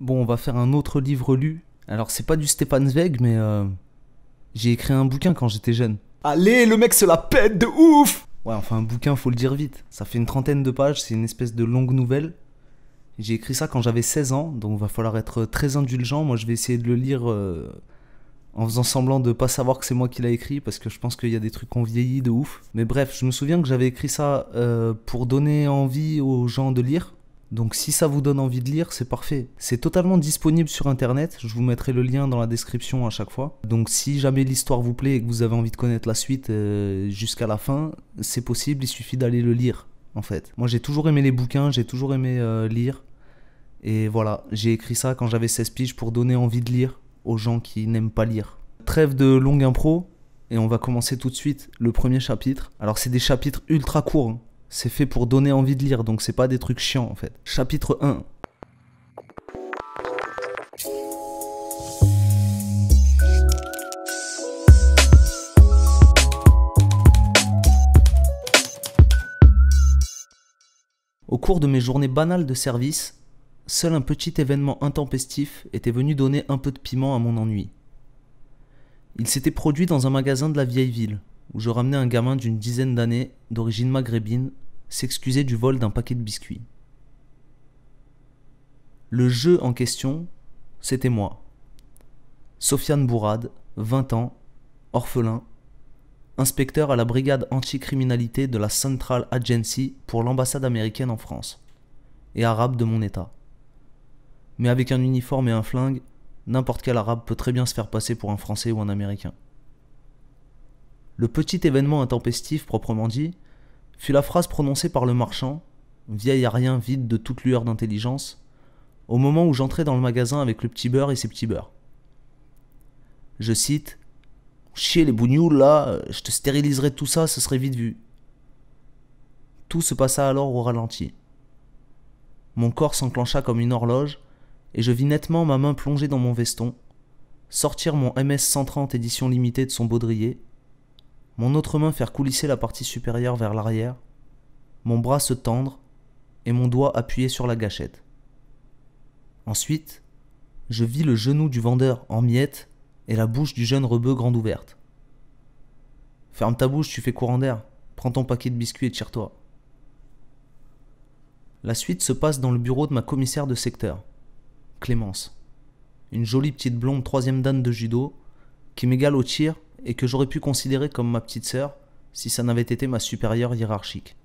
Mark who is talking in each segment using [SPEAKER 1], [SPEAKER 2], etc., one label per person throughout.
[SPEAKER 1] Bon, on va faire un autre livre lu. Alors, c'est pas du stepan Zweig, mais euh, j'ai écrit un bouquin quand j'étais jeune. Allez, le mec se la pète de ouf Ouais, enfin, un bouquin, faut le dire vite. Ça fait une trentaine de pages, c'est une espèce de longue nouvelle. J'ai écrit ça quand j'avais 16 ans, donc va falloir être euh, très indulgent. Moi, je vais essayer de le lire euh, en faisant semblant de pas savoir que c'est moi qui l'ai écrit, parce que je pense qu'il y a des trucs ont vieilli de ouf. Mais bref, je me souviens que j'avais écrit ça pour donner envie aux gens de lire donc si ça vous donne envie de lire, c'est parfait. C'est totalement disponible sur internet, je vous mettrai le lien dans la description à chaque fois. Donc si jamais l'histoire vous plaît et que vous avez envie de connaître la suite euh, jusqu'à la fin, c'est possible, il suffit d'aller le lire en fait. Moi j'ai toujours aimé les bouquins, j'ai toujours aimé euh, lire. Et voilà, j'ai écrit ça quand j'avais 16 piges pour donner envie de lire aux gens qui n'aiment pas lire. Trêve de longue impro, et on va commencer tout de suite le premier chapitre. Alors c'est des chapitres ultra courts, hein. C'est fait pour donner envie de lire, donc c'est pas des trucs chiants en fait. Chapitre 1. Au cours de mes journées banales de service, seul un petit événement intempestif était venu donner un peu de piment à mon ennui. Il s'était produit dans un magasin de la vieille ville où je ramenais un gamin d'une dizaine d'années d'origine maghrébine s'excuser du vol d'un paquet de biscuits. Le jeu en question, c'était moi. Sofiane Bourad, 20 ans, orphelin, inspecteur à la brigade anticriminalité de la Central Agency pour l'ambassade américaine en France, et arabe de mon état. Mais avec un uniforme et un flingue, n'importe quel arabe peut très bien se faire passer pour un français ou un américain. Le petit événement intempestif proprement dit fut la phrase prononcée par le marchand, vieil à rien vide de toute lueur d'intelligence, au moment où j'entrais dans le magasin avec le petit beurre et ses petits beurres. Je cite Chier les bougnoules là, je te stériliserai tout ça, ce serait vite vu. Tout se passa alors au ralenti. Mon corps s'enclencha comme une horloge, et je vis nettement ma main plongée dans mon veston, sortir mon MS 130 édition limitée de son baudrier, mon autre main faire coulisser la partie supérieure vers l'arrière, mon bras se tendre et mon doigt appuyé sur la gâchette. Ensuite, je vis le genou du vendeur en miettes et la bouche du jeune rebeu grande ouverte. Ferme ta bouche, tu fais courant d'air. Prends ton paquet de biscuits et tire-toi. La suite se passe dans le bureau de ma commissaire de secteur, Clémence. Une jolie petite blonde troisième dame de judo, qui m'égale au tir et que j'aurais pu considérer comme ma petite sœur si ça n'avait été ma supérieure hiérarchique.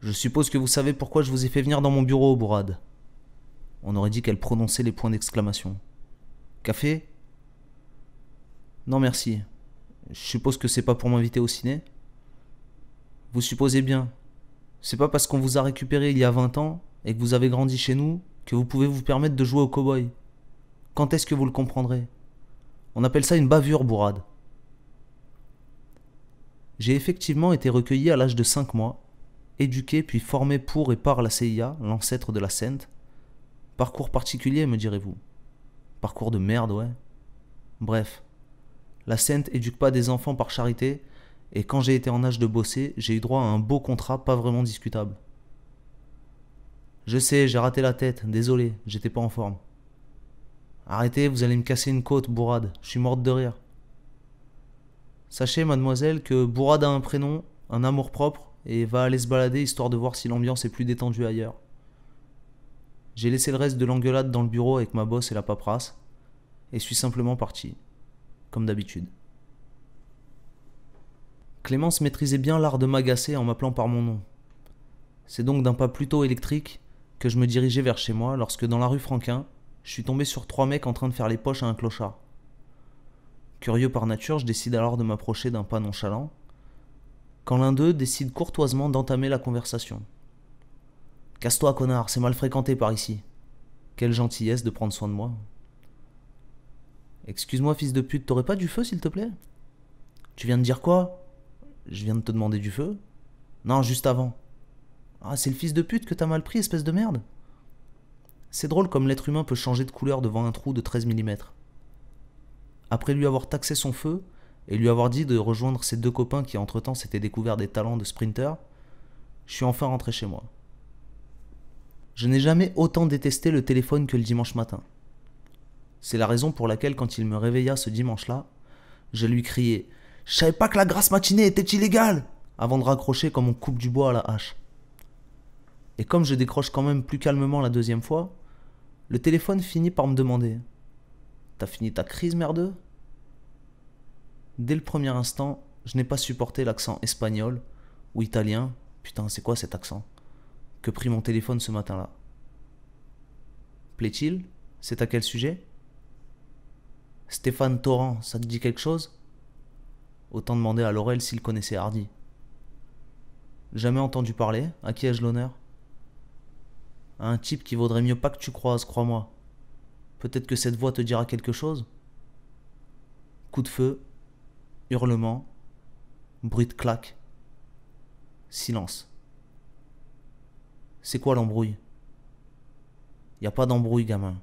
[SPEAKER 1] Je suppose que vous savez pourquoi je vous ai fait venir dans mon bureau, bourrade. » On aurait dit qu'elle prononçait les points d'exclamation. Café Non merci. Je suppose que c'est pas pour m'inviter au ciné Vous supposez bien. C'est pas parce qu'on vous a récupéré il y a 20 ans et que vous avez grandi chez nous que vous pouvez vous permettre de jouer au cow-boy. »« Quand est-ce que vous le comprendrez on appelle ça une bavure bourrade. J'ai effectivement été recueilli à l'âge de 5 mois, éduqué puis formé pour et par la CIA, l'ancêtre de la Sainte. Parcours particulier, me direz-vous. Parcours de merde, ouais. Bref, la Sainte éduque pas des enfants par charité, et quand j'ai été en âge de bosser, j'ai eu droit à un beau contrat pas vraiment discutable. Je sais, j'ai raté la tête, désolé, j'étais pas en forme. Arrêtez, vous allez me casser une côte, Bourade. Je suis morte de rire. Sachez, mademoiselle, que Bourade a un prénom, un amour-propre, et va aller se balader histoire de voir si l'ambiance est plus détendue ailleurs. J'ai laissé le reste de l'engueulade dans le bureau avec ma bosse et la paperasse, et suis simplement parti, comme d'habitude. Clémence maîtrisait bien l'art de m'agacer en m'appelant par mon nom. C'est donc d'un pas plutôt électrique que je me dirigeais vers chez moi lorsque dans la rue Franquin, je suis tombé sur trois mecs en train de faire les poches à un clochard. Curieux par nature, je décide alors de m'approcher d'un pas nonchalant, quand l'un d'eux décide courtoisement d'entamer la conversation. Casse-toi, connard, c'est mal fréquenté par ici. Quelle gentillesse de prendre soin de moi. Excuse-moi, fils de pute, t'aurais pas du feu, s'il te plaît Tu viens de dire quoi Je viens de te demander du feu Non, juste avant. Ah, c'est le fils de pute que t'as mal pris, espèce de merde c'est drôle comme l'être humain peut changer de couleur devant un trou de 13 mm. Après lui avoir taxé son feu et lui avoir dit de rejoindre ses deux copains qui entre-temps s'étaient découverts des talents de sprinter, je suis enfin rentré chez moi. Je n'ai jamais autant détesté le téléphone que le dimanche matin. C'est la raison pour laquelle quand il me réveilla ce dimanche-là, je lui criai « Je savais pas que la grasse matinée était illégale !» avant de raccrocher comme on coupe du bois à la hache. Et comme je décroche quand même plus calmement la deuxième fois, le téléphone finit par me demander T'as fini ta crise merde ?» Dès le premier instant, je n'ai pas supporté l'accent espagnol ou italien, putain c'est quoi cet accent, que prit mon téléphone ce matin-là. Plaît-il C'est à quel sujet Stéphane Torrent, ça te dit quelque chose Autant demander à Laurel s'il connaissait Hardy. Jamais entendu parler, à qui ai-je l'honneur un type qui vaudrait mieux pas que tu croises, crois-moi. Peut-être que cette voix te dira quelque chose. Coup de feu, hurlement, bruit de claque, silence. C'est quoi l'embrouille Y a pas d'embrouille, gamin.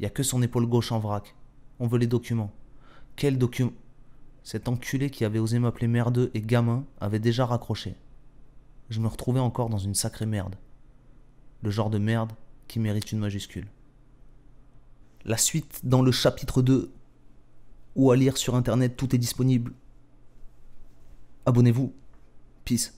[SPEAKER 1] Y a que son épaule gauche en vrac. On veut les documents. Quels documents Cet enculé qui avait osé m'appeler merdeux et gamin avait déjà raccroché. Je me retrouvais encore dans une sacrée merde le genre de merde qui mérite une majuscule. La suite dans le chapitre 2, ou à lire sur internet, tout est disponible. Abonnez-vous. Peace.